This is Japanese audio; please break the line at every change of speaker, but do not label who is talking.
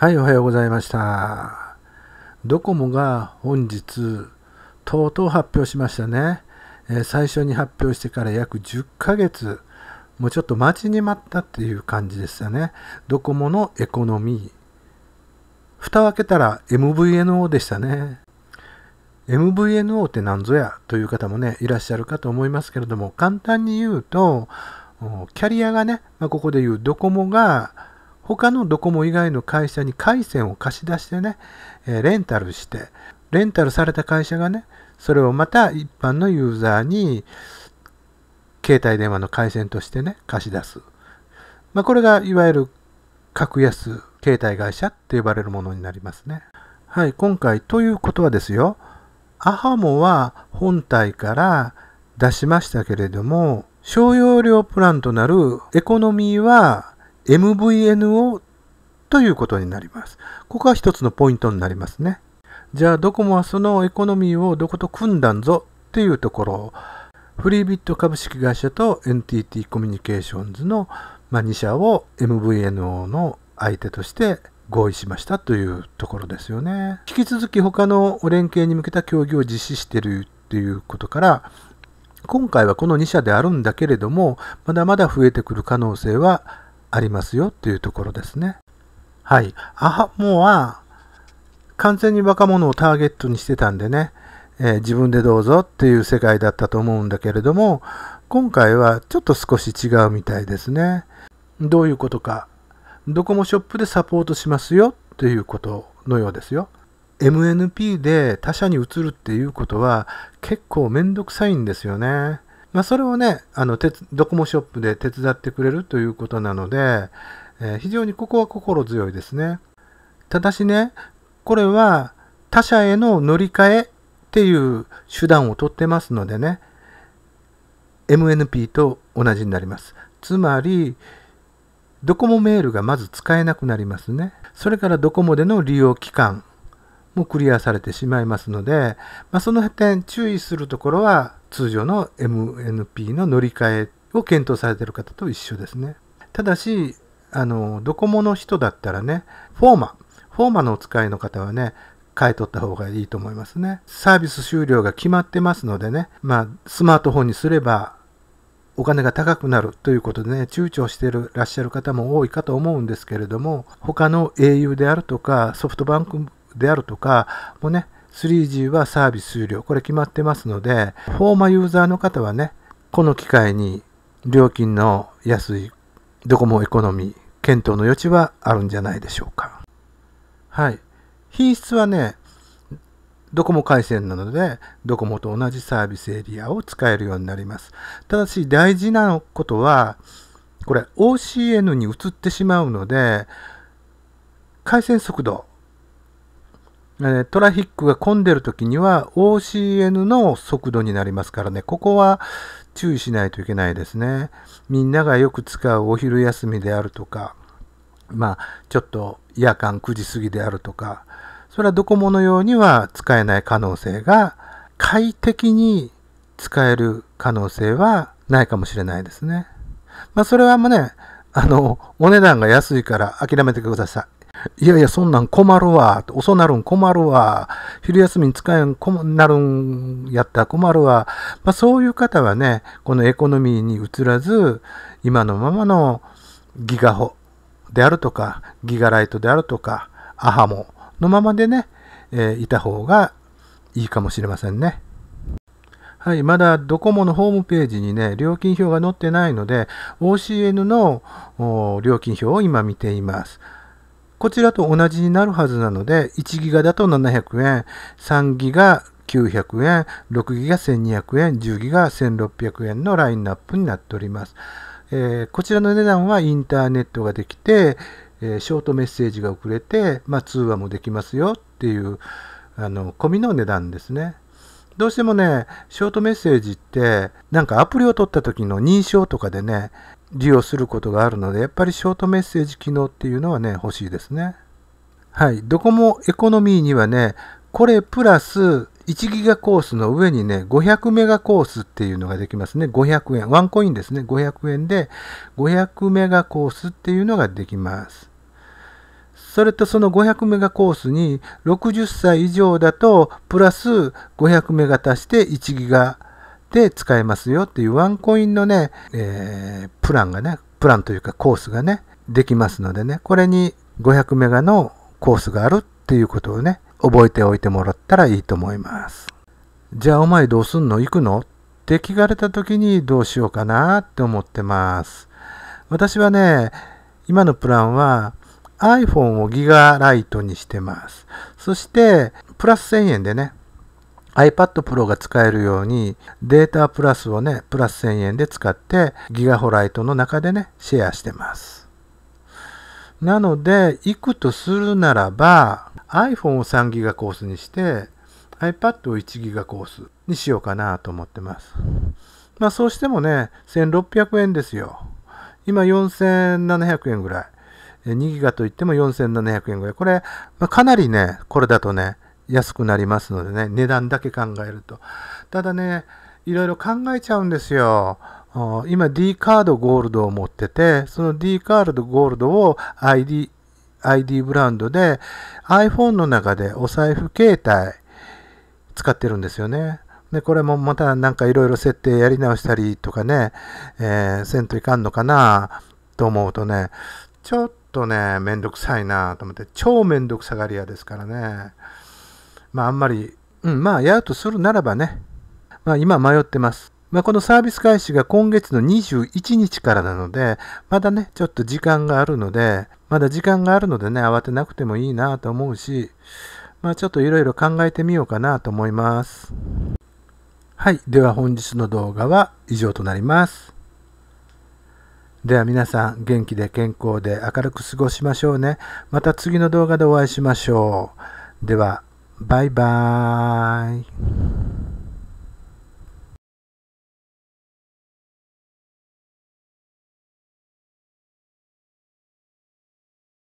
はい、おはようございました。ドコモが本日、とうとう発表しましたね。えー、最初に発表してから約10ヶ月、もうちょっと待ちに待ったっていう感じでしたね。ドコモのエコノミー。蓋を開けたら MVNO でしたね。MVNO って何ぞやという方もね、いらっしゃるかと思いますけれども、簡単に言うと、キャリアがね、まあ、ここで言うドコモが、他のドコモ以外の会社に回線を貸し出してね、えレンタルして、レンタルされた会社がね、それをまた一般のユーザーに、携帯電話の回線としてね、貸し出す。まあ、これがいわゆる格安携帯会社って呼ばれるものになりますね。はい、今回ということはですよ、アハモは本体から出しましたけれども、商用量プランとなるエコノミーは MVNO ということになります。ここが一つのポイントになりますね。じゃあドコモはそのエコノミーをどこと組んだんぞっていうところをフリービット株式会社と NTT コミュニケーションズの、ま2社を MVNO の相手として合意しましたというところですよね。引き続き他の連携に向けた協議を実施しているということから、今回はこの2社であるんだけれども、まだまだ増えてくる可能性はありますよっていうところですね。はい。アハモは、完全に若者をターゲットにしてたんでね、えー、自分でどうぞっていう世界だったと思うんだけれども、今回はちょっと少し違うみたいですね。どういうことか。ドコモショップでサポートしますよということのようですよ。MNP で他社に移るっていうことは結構めんどくさいんですよね。まあ、それをね、あの、ドコモショップで手伝ってくれるということなので、えー、非常にここは心強いですね。ただしね、これは他社への乗り換えっていう手段をとってますのでね、MNP と同じになります。つまり、ドコモメールがまず使えなくなりますね。それからドコモでの利用期間もクリアされてしまいますので、まあ、その点注意するところは通常の MNP の乗り換えを検討されている方と一緒ですね。ただし、あの、ドコモの人だったらね、フォーマ、フォーマのお使いの方はね、買い取った方がいいと思いますね。サービス終了が決まってますのでね、まあ、スマートフォンにすればお金が高くなるということでね、躊躇してるらっしゃる方も多いかと思うんですけれども、他の au であるとか、ソフトバンクであるとかもね、3G はサービス終了。これ決まってますので、フォーマユーザーの方はね、この機会に料金の安いドコモエコノミー検討の余地はあるんじゃないでしょうか。はい。品質はね、ドコモ回線なので、ドコモと同じサービスエリアを使えるようになります。ただし大事なことは、これ OCN に移ってしまうので、回線速度トラフィックが混んでる時には OCN の速度になりますからね、ここは注意しないといけないですね。みんながよく使うお昼休みであるとか、まあ、ちょっと夜間9時過ぎであるとか、それはドコモのようには使えない可能性が、快適に使える可能性はないかもしれないですね。まあ、それはもうね、あの、お値段が安いから諦めてください。いやいや、そんなん困るわ。遅なるん困るわ。昼休みに使えんなるんやったら困るわ。まあ、そういう方はね、このエコノミーに移らず、今のままのギガホであるとか、ギガライトであるとか、アハモのままでね、えー、いた方がいいかもしれませんね。はい、まだドコモのホームページにね、料金表が載ってないので、OCN の料金表を今見ています。こちらと同じになるはずなので、1ギガだと700円、3ギガ900円、6ギガ1200円、10ギガ1600円のラインナップになっております。えー、こちらの値段はインターネットができて、えー、ショートメッセージが送れて、まあ、通話もできますよっていう、あの、込みの値段ですね。どうしてもね、ショートメッセージって、なんかアプリを取った時の認証とかでね、利用することがあるので、やっぱりショートメッセージ機能っていうのはね、欲しいですね。はい、ドコモエコノミーにはね、これプラス1ギガコースの上にね、500メガコースっていうのができますね。500円。ワンコインですね。500円で500メガコースっていうのができます。それとその500メガコースに60歳以上だとプラス500メガ足して1ギガで使えますよっていうワンコインのね、えー、プランがね、プランというかコースがね、できますのでね、これに500メガのコースがあるっていうことをね、覚えておいてもらったらいいと思います。じゃあお前どうすんの行くのって聞かれた時にどうしようかなって思ってます。私はね、今のプランは iPhone をギガライトにしてます。そして、プラス1000円でね、iPad Pro が使えるようにデータプラスをね、プラス1000円で使ってギガホライトの中でね、シェアしてます。なので、行くとするならば iPhone を3ギガコースにして iPad を1ギガコースにしようかなと思ってます。まあそうしてもね、1600円ですよ。今4700円ぐらい。2ギガといっても4700円ぐらい。これ、まあ、かなりね、これだとね、安くなりますのでね、値段だけ考えると。ただね、いろいろ考えちゃうんですよ。今 D カードゴールドを持ってて、その D カードゴールドを ID、ID ブランドで iPhone の中でお財布携帯使ってるんですよね。で、これもまたなんかいろいろ設定やり直したりとかね、えー、せんといかんのかなと思うとね、ちょっとね、めんどくさいなと思って、超めんどくさがり屋ですからね。まあ、あんまり、うん、まあ、やるとするならばね、まあ、今迷ってます。まあ、このサービス開始が今月の21日からなので、まだね、ちょっと時間があるので、まだ時間があるのでね、慌てなくてもいいなと思うし、まあ、ちょっといろいろ考えてみようかなと思います。はい。では本日の動画は以上となります。では皆さん元気で健康で明るく過ごしましょうね。また次の動画でお会いしましょう。では、バイバーイ。